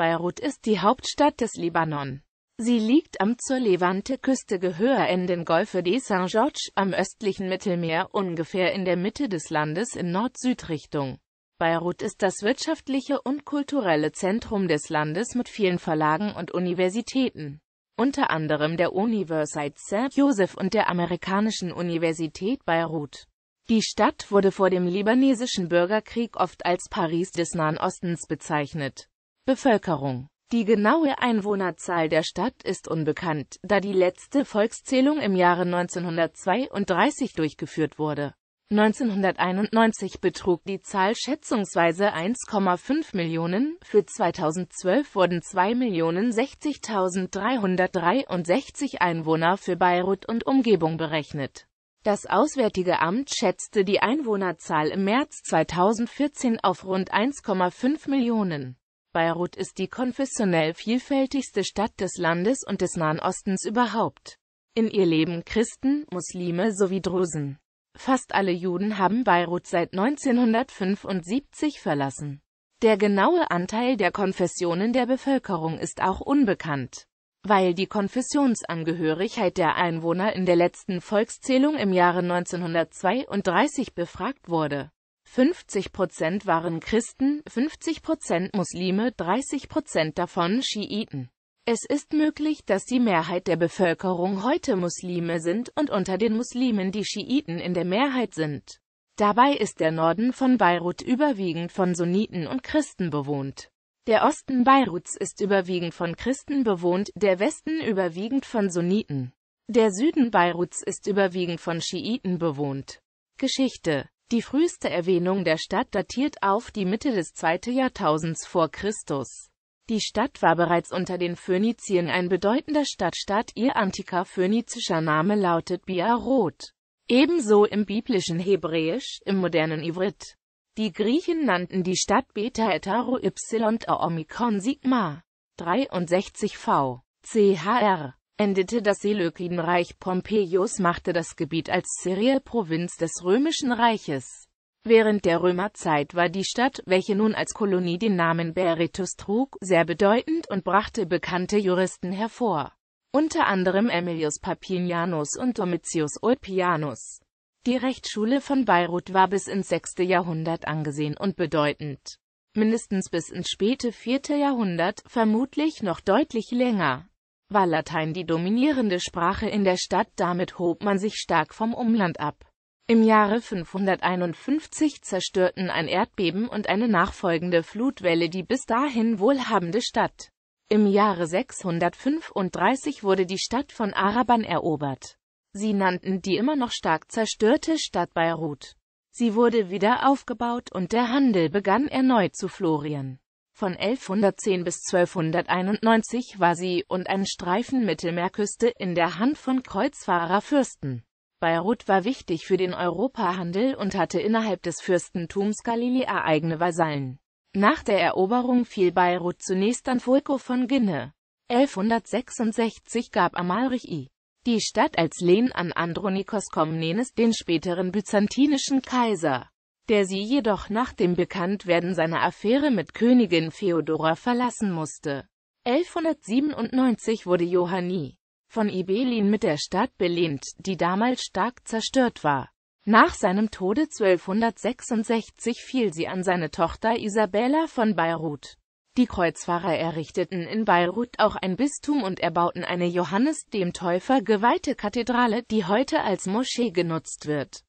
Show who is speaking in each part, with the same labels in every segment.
Speaker 1: Beirut ist die Hauptstadt des Libanon. Sie liegt am zur Levante-Küste den Golfe de Saint-Georges am östlichen Mittelmeer ungefähr in der Mitte des Landes in Nord-Süd-Richtung. Beirut ist das wirtschaftliche und kulturelle Zentrum des Landes mit vielen Verlagen und Universitäten, unter anderem der Universität Saint Joseph und der amerikanischen Universität Beirut. Die Stadt wurde vor dem libanesischen Bürgerkrieg oft als Paris des Nahen Ostens bezeichnet. Bevölkerung die genaue Einwohnerzahl der Stadt ist unbekannt, da die letzte Volkszählung im Jahre 1932 durchgeführt wurde. 1991 betrug die Zahl schätzungsweise 1,5 Millionen, für 2012 wurden 2.060.363 Einwohner für Beirut und Umgebung berechnet. Das Auswärtige Amt schätzte die Einwohnerzahl im März 2014 auf rund 1,5 Millionen. Beirut ist die konfessionell vielfältigste Stadt des Landes und des Nahen Ostens überhaupt. In ihr leben Christen, Muslime sowie Drusen. Fast alle Juden haben Beirut seit 1975 verlassen. Der genaue Anteil der Konfessionen der Bevölkerung ist auch unbekannt. Weil die Konfessionsangehörigkeit der Einwohner in der letzten Volkszählung im Jahre 1932 befragt wurde, 50 waren Christen, 50 Muslime, 30 davon Schiiten. Es ist möglich, dass die Mehrheit der Bevölkerung heute Muslime sind und unter den Muslimen die Schiiten in der Mehrheit sind. Dabei ist der Norden von Beirut überwiegend von Sunniten und Christen bewohnt. Der Osten Beiruts ist überwiegend von Christen bewohnt, der Westen überwiegend von Sunniten. Der Süden Beiruts ist überwiegend von Schiiten bewohnt. Geschichte die früheste Erwähnung der Stadt datiert auf die Mitte des 2. Jahrtausends vor Christus. Die Stadt war bereits unter den Phöniziern ein bedeutender Stadtstaat, ihr antiker phönizischer Name lautet Biarot. Ebenso im biblischen Hebräisch, im modernen Ivrit. Die Griechen nannten die Stadt Beta Etaro Y Omikron Sigma 63 V. CHR endete das Seleukidenreich Pompeius machte das Gebiet als serial des Römischen Reiches. Während der Römerzeit war die Stadt, welche nun als Kolonie den Namen Berytus trug, sehr bedeutend und brachte bekannte Juristen hervor. Unter anderem Emilius Papinianus und Domitius Ulpianus. Die Rechtsschule von Beirut war bis ins 6. Jahrhundert angesehen und bedeutend. Mindestens bis ins späte 4. Jahrhundert, vermutlich noch deutlich länger war Latein die dominierende Sprache in der Stadt, damit hob man sich stark vom Umland ab. Im Jahre 551 zerstörten ein Erdbeben und eine nachfolgende Flutwelle die bis dahin wohlhabende Stadt. Im Jahre 635 wurde die Stadt von Arabern erobert. Sie nannten die immer noch stark zerstörte Stadt Beirut. Sie wurde wieder aufgebaut und der Handel begann erneut zu florieren. Von 1110 bis 1291 war sie und ein Streifen Mittelmeerküste in der Hand von Kreuzfahrerfürsten. Beirut war wichtig für den Europahandel und hatte innerhalb des Fürstentums Galiläa eigene Vasallen. Nach der Eroberung fiel Beirut zunächst an Fulco von Ginne. 1166 gab Amalrich I. die Stadt als Lehen an Andronikos Komnenes, den späteren byzantinischen Kaiser der sie jedoch nach dem Bekanntwerden seiner Affäre mit Königin Feodora verlassen musste. 1197 wurde Johanni von Ibelin mit der Stadt belehnt, die damals stark zerstört war. Nach seinem Tode 1266 fiel sie an seine Tochter Isabella von Beirut. Die Kreuzfahrer errichteten in Beirut auch ein Bistum und erbauten eine Johannes dem Täufer geweihte Kathedrale, die heute als Moschee genutzt wird.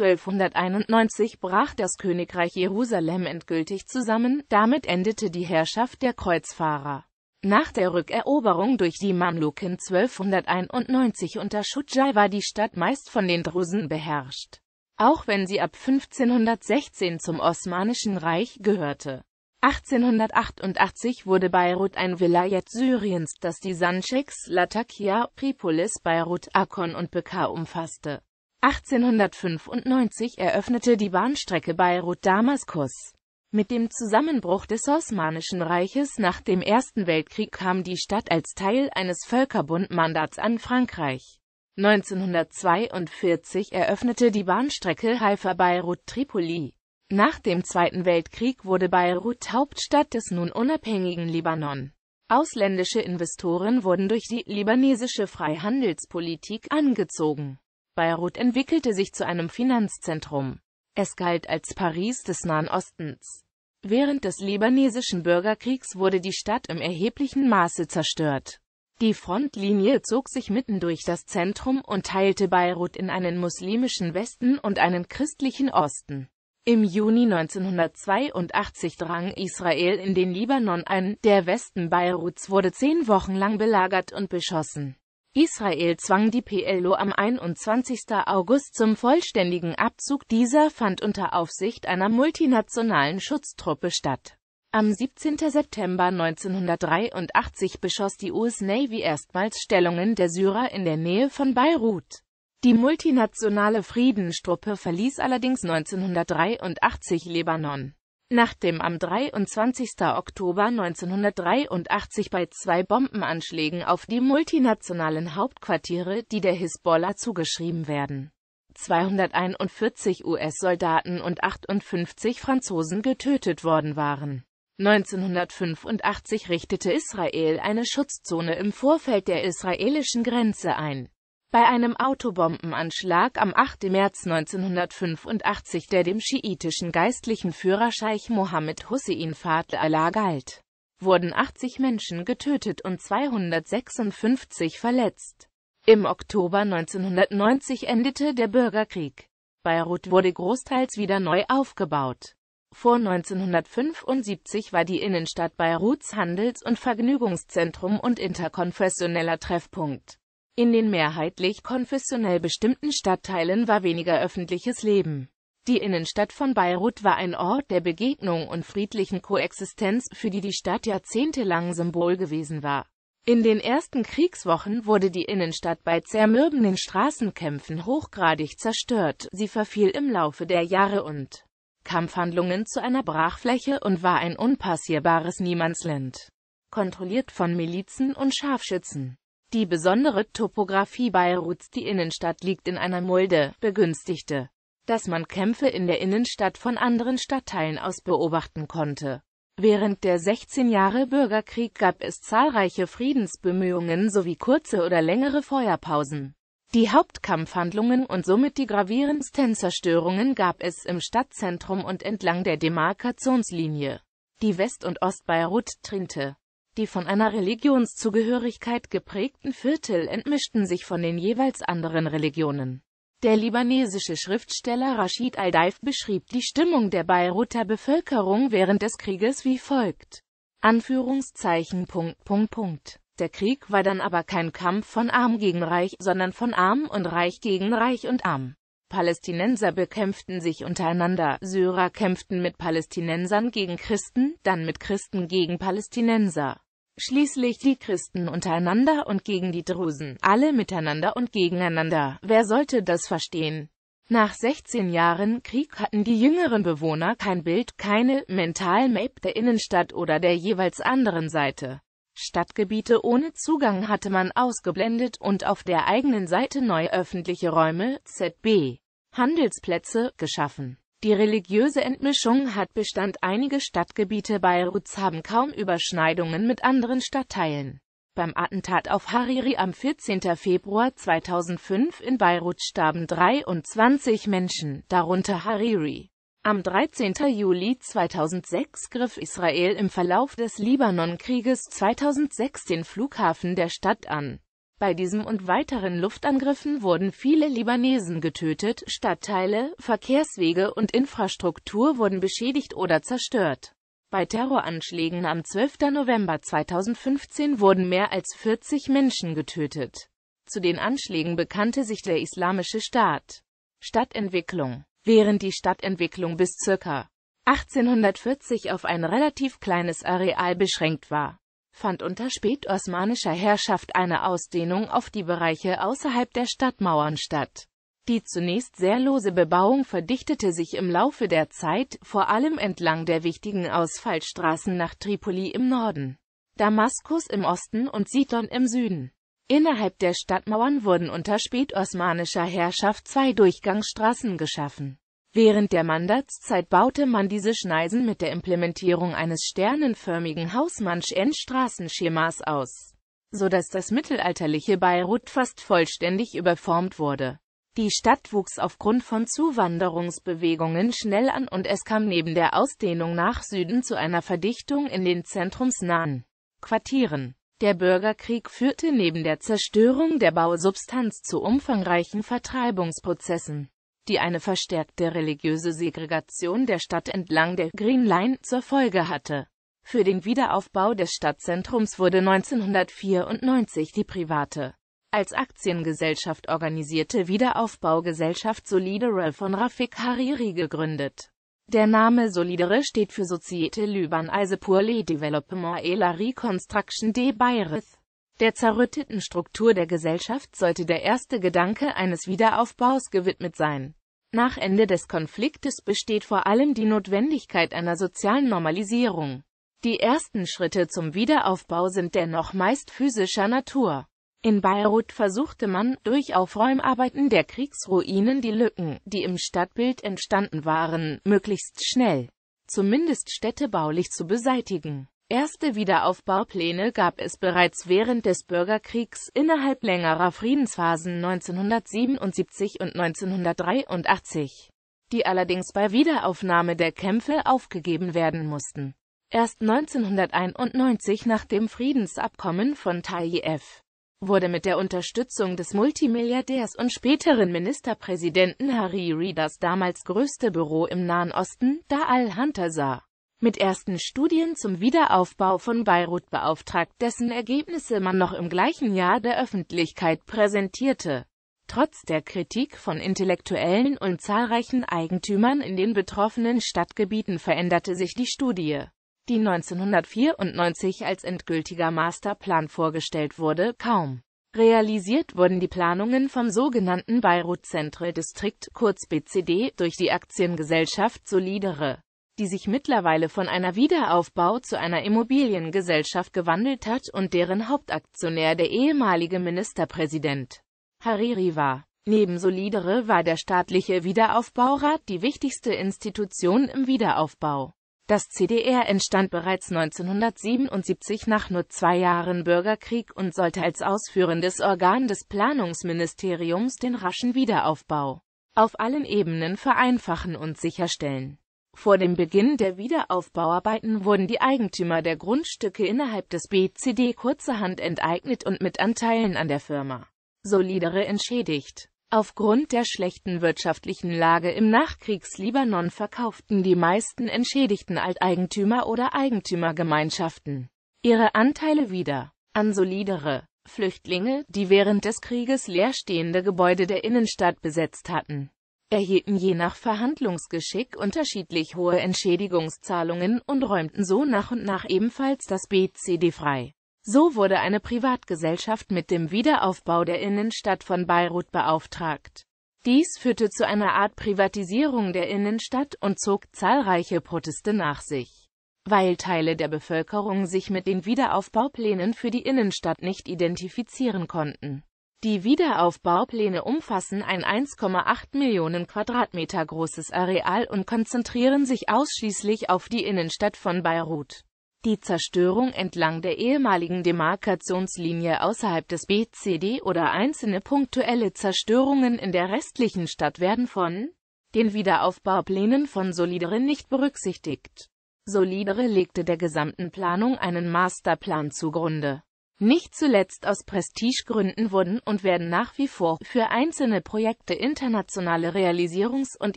Speaker 1: 1291 brach das Königreich Jerusalem endgültig zusammen, damit endete die Herrschaft der Kreuzfahrer. Nach der Rückeroberung durch die Mamluken 1291 unter Schudjai war die Stadt meist von den Drusen beherrscht, auch wenn sie ab 1516 zum Osmanischen Reich gehörte. 1888 wurde Beirut ein Vilayet Syriens, das die Sancheks, Latakia, Tripolis, Beirut, Akon und Bekaa umfasste. 1895 eröffnete die Bahnstrecke Beirut-Damaskus. Mit dem Zusammenbruch des Osmanischen Reiches nach dem Ersten Weltkrieg kam die Stadt als Teil eines Völkerbundmandats an Frankreich. 1942 eröffnete die Bahnstrecke Haifa-Beirut-Tripoli. Nach dem Zweiten Weltkrieg wurde Beirut Hauptstadt des nun unabhängigen Libanon. Ausländische Investoren wurden durch die libanesische Freihandelspolitik angezogen. Beirut entwickelte sich zu einem Finanzzentrum. Es galt als Paris des Nahen Ostens. Während des libanesischen Bürgerkriegs wurde die Stadt im erheblichen Maße zerstört. Die Frontlinie zog sich mitten durch das Zentrum und teilte Beirut in einen muslimischen Westen und einen christlichen Osten. Im Juni 1982 drang Israel in den Libanon ein, der Westen Beiruts wurde zehn Wochen lang belagert und beschossen. Israel zwang die PLO am 21. August zum vollständigen Abzug dieser fand unter Aufsicht einer multinationalen Schutztruppe statt. Am 17. September 1983 beschoss die US Navy erstmals Stellungen der Syrer in der Nähe von Beirut. Die multinationale Friedenstruppe verließ allerdings 1983 Libanon. Nachdem am 23. Oktober 1983 bei zwei Bombenanschlägen auf die multinationalen Hauptquartiere, die der Hisbollah zugeschrieben werden, 241 US-Soldaten und 58 Franzosen getötet worden waren. 1985 richtete Israel eine Schutzzone im Vorfeld der israelischen Grenze ein bei einem Autobombenanschlag am 8. März 1985, der dem schiitischen geistlichen Führer Scheich Mohammed Hussein Allah galt, wurden 80 Menschen getötet und 256 verletzt. Im Oktober 1990 endete der Bürgerkrieg. Beirut wurde großteils wieder neu aufgebaut. Vor 1975 war die Innenstadt Beiruts Handels- und Vergnügungszentrum und interkonfessioneller Treffpunkt. In den mehrheitlich konfessionell bestimmten Stadtteilen war weniger öffentliches Leben. Die Innenstadt von Beirut war ein Ort der Begegnung und friedlichen Koexistenz, für die die Stadt jahrzehntelang Symbol gewesen war. In den ersten Kriegswochen wurde die Innenstadt bei zermürbenden Straßenkämpfen hochgradig zerstört, sie verfiel im Laufe der Jahre und Kampfhandlungen zu einer Brachfläche und war ein unpassierbares Niemandsland, kontrolliert von Milizen und Scharfschützen. Die besondere Topographie Beiruts, die Innenstadt liegt in einer Mulde, begünstigte, dass man Kämpfe in der Innenstadt von anderen Stadtteilen aus beobachten konnte. Während der 16 Jahre Bürgerkrieg gab es zahlreiche Friedensbemühungen sowie kurze oder längere Feuerpausen. Die Hauptkampfhandlungen und somit die gravierendsten Zerstörungen gab es im Stadtzentrum und entlang der Demarkationslinie, die West- und Ostbeirut trennte. Die von einer Religionszugehörigkeit geprägten Viertel entmischten sich von den jeweils anderen Religionen. Der libanesische Schriftsteller Rashid al-Daif beschrieb die Stimmung der Beiruter Bevölkerung während des Krieges wie folgt. Anführungszeichen Punkt, Punkt, Punkt. Der Krieg war dann aber kein Kampf von Arm gegen Reich, sondern von Arm und Reich gegen Reich und Arm. Palästinenser bekämpften sich untereinander, Syrer kämpften mit Palästinensern gegen Christen, dann mit Christen gegen Palästinenser. Schließlich die Christen untereinander und gegen die Drusen, alle miteinander und gegeneinander. Wer sollte das verstehen? Nach 16 Jahren Krieg hatten die jüngeren Bewohner kein Bild, keine mental Map der Innenstadt oder der jeweils anderen Seite. Stadtgebiete ohne Zugang hatte man ausgeblendet und auf der eigenen Seite neue öffentliche Räume, ZB, Handelsplätze, geschaffen. Die religiöse Entmischung hat Bestand. Einige Stadtgebiete Beiruts haben kaum Überschneidungen mit anderen Stadtteilen. Beim Attentat auf Hariri am 14. Februar 2005 in Beirut starben 23 Menschen, darunter Hariri. Am 13. Juli 2006 griff Israel im Verlauf des Libanonkrieges 2006 den Flughafen der Stadt an. Bei diesem und weiteren Luftangriffen wurden viele Libanesen getötet, Stadtteile, Verkehrswege und Infrastruktur wurden beschädigt oder zerstört. Bei Terroranschlägen am 12. November 2015 wurden mehr als 40 Menschen getötet. Zu den Anschlägen bekannte sich der Islamische Staat. Stadtentwicklung Während die Stadtentwicklung bis ca. 1840 auf ein relativ kleines Areal beschränkt war, fand unter spätosmanischer Herrschaft eine Ausdehnung auf die Bereiche außerhalb der Stadtmauern statt. Die zunächst sehr lose Bebauung verdichtete sich im Laufe der Zeit, vor allem entlang der wichtigen Ausfallstraßen nach Tripoli im Norden, Damaskus im Osten und Sidon im Süden. Innerhalb der Stadtmauern wurden unter spätosmanischer Herrschaft zwei Durchgangsstraßen geschaffen Während der Mandatszeit baute man diese Schneisen mit der Implementierung eines sternenförmigen hausmannschen endstraßenschemas aus, so dass das mittelalterliche Beirut fast vollständig überformt wurde. Die Stadt wuchs aufgrund von Zuwanderungsbewegungen schnell an und es kam neben der Ausdehnung nach Süden zu einer Verdichtung in den zentrumsnahen Quartieren. Der Bürgerkrieg führte neben der Zerstörung der Bausubstanz zu umfangreichen Vertreibungsprozessen die eine verstärkte religiöse Segregation der Stadt entlang der Green Line zur Folge hatte. Für den Wiederaufbau des Stadtzentrums wurde 1994 die private, als Aktiengesellschaft organisierte Wiederaufbaugesellschaft Solidere von Rafik Hariri gegründet. Der Name Solidere steht für Societe Liban Eisepur Le Développement et la Reconstruction des Bayreuth. Der zerrütteten Struktur der Gesellschaft sollte der erste Gedanke eines Wiederaufbaus gewidmet sein. Nach Ende des Konfliktes besteht vor allem die Notwendigkeit einer sozialen Normalisierung. Die ersten Schritte zum Wiederaufbau sind dennoch meist physischer Natur. In Beirut versuchte man, durch Aufräumarbeiten der Kriegsruinen die Lücken, die im Stadtbild entstanden waren, möglichst schnell, zumindest städtebaulich zu beseitigen. Erste Wiederaufbaupläne gab es bereits während des Bürgerkriegs innerhalb längerer Friedensphasen 1977 und 1983, die allerdings bei Wiederaufnahme der Kämpfe aufgegeben werden mussten. Erst 1991 nach dem Friedensabkommen von Taif wurde mit der Unterstützung des Multimilliardärs und späteren Ministerpräsidenten Hariri das damals größte Büro im Nahen Osten, Da al-Hantasar, mit ersten Studien zum Wiederaufbau von Beirut beauftragt, dessen Ergebnisse man noch im gleichen Jahr der Öffentlichkeit präsentierte. Trotz der Kritik von Intellektuellen und zahlreichen Eigentümern in den betroffenen Stadtgebieten veränderte sich die Studie, die 1994 als endgültiger Masterplan vorgestellt wurde, kaum. Realisiert wurden die Planungen vom sogenannten Beirut Central District, kurz BCD, durch die Aktiengesellschaft Solidere die sich mittlerweile von einer Wiederaufbau zu einer Immobiliengesellschaft gewandelt hat und deren Hauptaktionär der ehemalige Ministerpräsident Hariri war. Neben Solidere war der staatliche Wiederaufbaurat die wichtigste Institution im Wiederaufbau. Das CDR entstand bereits 1977 nach nur zwei Jahren Bürgerkrieg und sollte als ausführendes Organ des Planungsministeriums den raschen Wiederaufbau auf allen Ebenen vereinfachen und sicherstellen. Vor dem Beginn der Wiederaufbauarbeiten wurden die Eigentümer der Grundstücke innerhalb des BCD kurzerhand enteignet und mit Anteilen an der Firma Solidere entschädigt. Aufgrund der schlechten wirtschaftlichen Lage im Nachkriegslibanon verkauften die meisten entschädigten Alteigentümer oder Eigentümergemeinschaften ihre Anteile wieder an solidere Flüchtlinge, die während des Krieges leerstehende Gebäude der Innenstadt besetzt hatten erhielten je nach Verhandlungsgeschick unterschiedlich hohe Entschädigungszahlungen und räumten so nach und nach ebenfalls das BCD frei. So wurde eine Privatgesellschaft mit dem Wiederaufbau der Innenstadt von Beirut beauftragt. Dies führte zu einer Art Privatisierung der Innenstadt und zog zahlreiche Proteste nach sich. Weil Teile der Bevölkerung sich mit den Wiederaufbauplänen für die Innenstadt nicht identifizieren konnten die Wiederaufbaupläne umfassen ein 1,8 Millionen Quadratmeter großes Areal und konzentrieren sich ausschließlich auf die Innenstadt von Beirut. Die Zerstörung entlang der ehemaligen Demarkationslinie außerhalb des BCD oder einzelne punktuelle Zerstörungen in der restlichen Stadt werden von den Wiederaufbauplänen von Solidere nicht berücksichtigt. Solidere legte der gesamten Planung einen Masterplan zugrunde nicht zuletzt aus Prestigegründen wurden und werden nach wie vor für einzelne Projekte internationale Realisierungs- und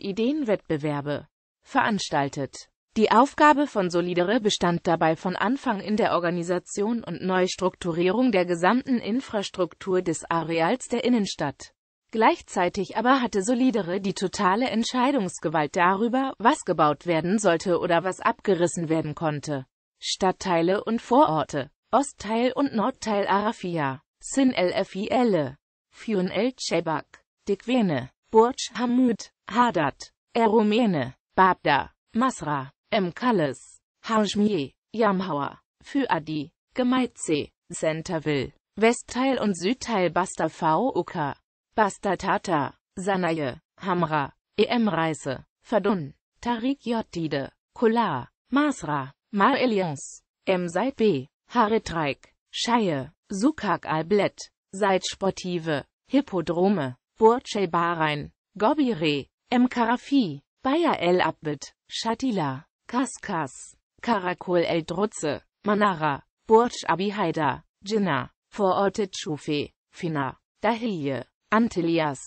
Speaker 1: Ideenwettbewerbe veranstaltet. Die Aufgabe von Solidere bestand dabei von Anfang in der Organisation und Neustrukturierung der gesamten Infrastruktur des Areals der Innenstadt. Gleichzeitig aber hatte Solidere die totale Entscheidungsgewalt darüber, was gebaut werden sollte oder was abgerissen werden konnte. Stadtteile und Vororte Ostteil und Nordteil Arafia, Sin El Fil, Fion El Chebak, Dikwene, Burj Hamud, Hadat, Erumene, Babda, Masra, Mkalles, Hajmie, Yamhawa, Fuadi, Gemeitze, Centerville, Westteil und Südteil Basta Fauka, Basta Tata, Sanaye, Hamra, EM-Reise, Verdun, Tariq Yottide, Kolar, Masra, Ma'elians, M. Seit B. Haretreik, Scheie, Sukak Alblett, Seitsportive, Hippodrome, Burchay Bahrain, Gobire, Mkarafi, Bayer El Abbet, Shatila, Kaskas, Karakol El Drutze, Manara, Burj Abi Haida, Jinnah, Vororte Chufe, Fina, Dahilje, Antelias,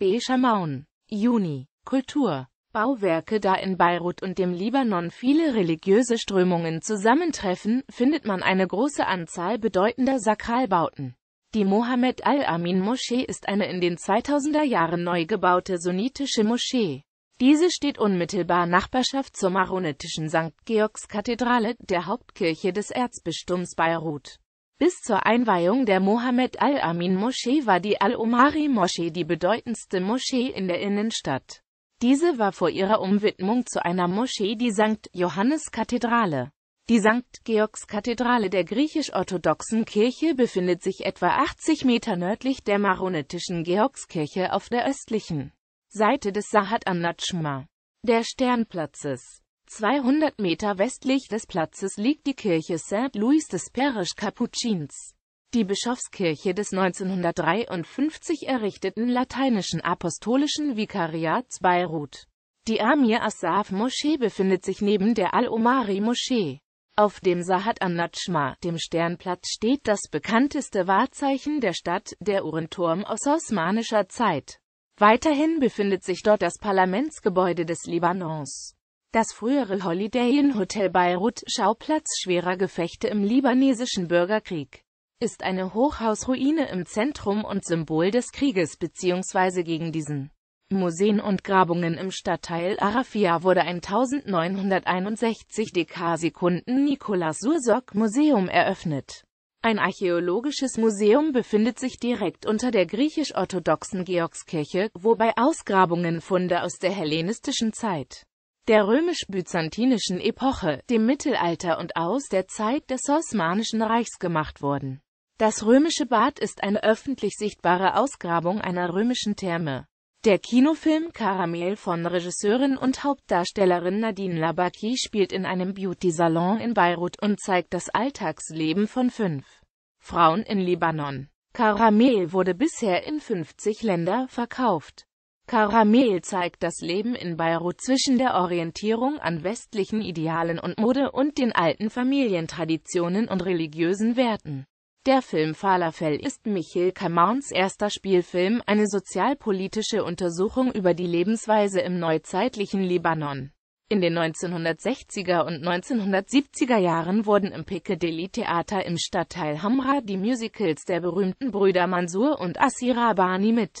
Speaker 1: Beishamaun, Juni, Kultur, Bauwerke Da in Beirut und dem Libanon viele religiöse Strömungen zusammentreffen, findet man eine große Anzahl bedeutender Sakralbauten. Die Mohammed al-Amin Moschee ist eine in den 2000er Jahren neu gebaute sunnitische Moschee. Diese steht unmittelbar Nachbarschaft zur maronitischen St. Georgs Kathedrale, der Hauptkirche des Erzbistums Beirut. Bis zur Einweihung der Mohammed al-Amin Moschee war die Al-Omari Moschee die bedeutendste Moschee in der Innenstadt. Diese war vor ihrer Umwidmung zu einer Moschee die St. Johannes-Kathedrale. Die St. Georgs-Kathedrale der griechisch-orthodoxen Kirche befindet sich etwa 80 Meter nördlich der maronitischen Georgskirche auf der östlichen Seite des Sahat an Natschma, der Sternplatzes. 200 Meter westlich des Platzes liegt die Kirche St. Louis des Perisch Capuchins. Die Bischofskirche des 1953 errichteten lateinischen apostolischen Vikariats Beirut. Die Amir Asaf Moschee befindet sich neben der Al-Omari Moschee. Auf dem Sahat an-Najma, dem Sternplatz, steht das bekannteste Wahrzeichen der Stadt, der Uhrenturm aus osmanischer Zeit. Weiterhin befindet sich dort das Parlamentsgebäude des Libanons. Das frühere Holiday Inn Hotel Beirut, Schauplatz schwerer Gefechte im libanesischen Bürgerkrieg ist eine Hochhausruine im Zentrum und Symbol des Krieges bzw. gegen diesen. Museen und Grabungen im Stadtteil Arafia wurde ein 1961 Dekasekunden Nikolaus Sursok Museum eröffnet. Ein archäologisches Museum befindet sich direkt unter der griechisch-orthodoxen Georgskirche, wobei Ausgrabungen Funde aus der hellenistischen Zeit, der römisch-byzantinischen Epoche, dem Mittelalter und aus der Zeit des Osmanischen Reichs gemacht wurden das römische Bad ist eine öffentlich sichtbare Ausgrabung einer römischen Therme. Der Kinofilm Karamel von Regisseurin und Hauptdarstellerin Nadine Labaki spielt in einem Beauty-Salon in Beirut und zeigt das Alltagsleben von fünf Frauen in Libanon. Karamel wurde bisher in 50 Länder verkauft. Karamel zeigt das Leben in Beirut zwischen der Orientierung an westlichen Idealen und Mode und den alten Familientraditionen und religiösen Werten. Der Film Falafel ist Michel Kamauns erster Spielfilm, eine sozialpolitische Untersuchung über die Lebensweise im neuzeitlichen Libanon. In den 1960er und 1970er Jahren wurden im Piccadilly Theater im Stadtteil Hamra die Musicals der berühmten Brüder Mansur und Asira Bani mit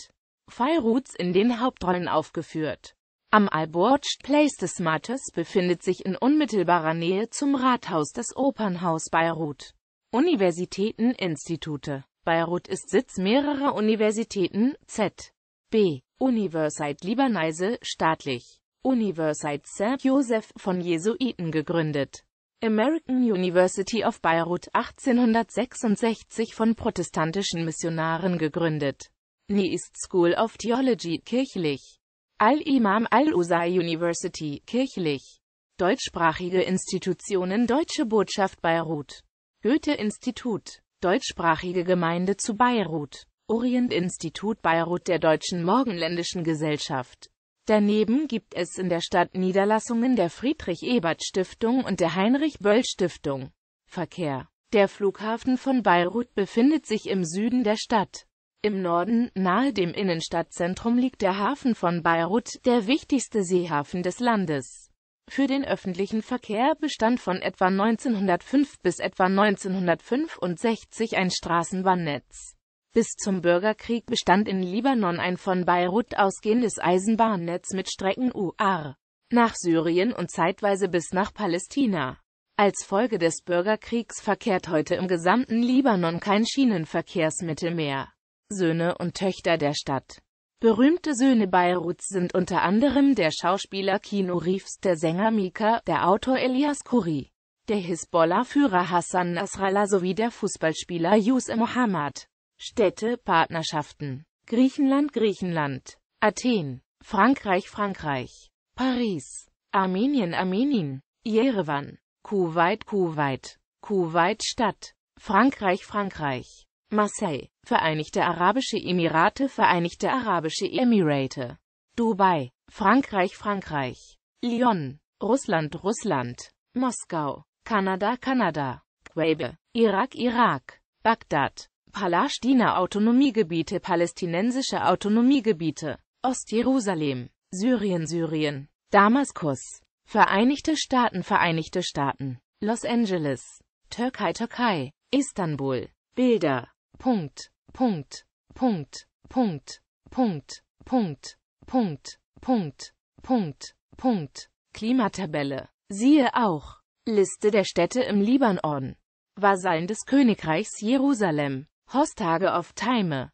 Speaker 1: Fallroots in den Hauptrollen aufgeführt. Am Alborj Place des Martyrs befindet sich in unmittelbarer Nähe zum Rathaus das Opernhaus Beirut. Universitäten Institute Beirut ist Sitz mehrerer Universitäten Z. B. Universität Libanese staatlich. Universität St. Joseph von Jesuiten gegründet. American University of Beirut 1866 von protestantischen Missionaren gegründet. Niest School of Theology kirchlich. Al-Imam Al-Usai University kirchlich. Deutschsprachige Institutionen Deutsche Botschaft Beirut Goethe-Institut, deutschsprachige Gemeinde zu Beirut, Orient-Institut Beirut der Deutschen Morgenländischen Gesellschaft. Daneben gibt es in der Stadt Niederlassungen der Friedrich-Ebert-Stiftung und der Heinrich-Böll-Stiftung. Verkehr Der Flughafen von Beirut befindet sich im Süden der Stadt. Im Norden, nahe dem Innenstadtzentrum liegt der Hafen von Beirut, der wichtigste Seehafen des Landes für den öffentlichen Verkehr bestand von etwa 1905 bis etwa 1965 ein Straßenbahnnetz. Bis zum Bürgerkrieg bestand in Libanon ein von Beirut ausgehendes Eisenbahnnetz mit Strecken UR nach Syrien und zeitweise bis nach Palästina. Als Folge des Bürgerkriegs verkehrt heute im gesamten Libanon kein Schienenverkehrsmittel mehr. Söhne und Töchter der Stadt Berühmte Söhne Beiruts sind unter anderem der Schauspieler Kino Reeves, der Sänger Mika, der Autor Elias Khoury, der Hisbollah-Führer Hassan Nasrallah sowie der Fußballspieler Yus Mohammad. Städte, Partnerschaften. Griechenland, Griechenland. Athen. Frankreich, Frankreich. Paris. Armenien, Armenien. Jerewan. Kuwait, Kuwait. Kuwait-Stadt. Frankreich, Frankreich. Marseille, Vereinigte Arabische Emirate, Vereinigte Arabische Emirate, Dubai, Frankreich, Frankreich, Lyon, Russland, Russland, Moskau, Kanada, Kanada, Quebe, Irak, Irak, Bagdad, Palästina Autonomiegebiete, palästinensische Autonomiegebiete, Ostjerusalem, Syrien, Syrien, Damaskus, Vereinigte Staaten, Vereinigte Staaten, Los Angeles, Türkei, Türkei, Istanbul, Bilder Punkt, Punkt, Punkt, Punkt, Punkt, Punkt, Punkt, Punkt, Punkt, Punkt. Klimatabelle. Siehe auch. Liste der Städte im Libanon. Vasallen des Königreichs Jerusalem. Hostage of Time.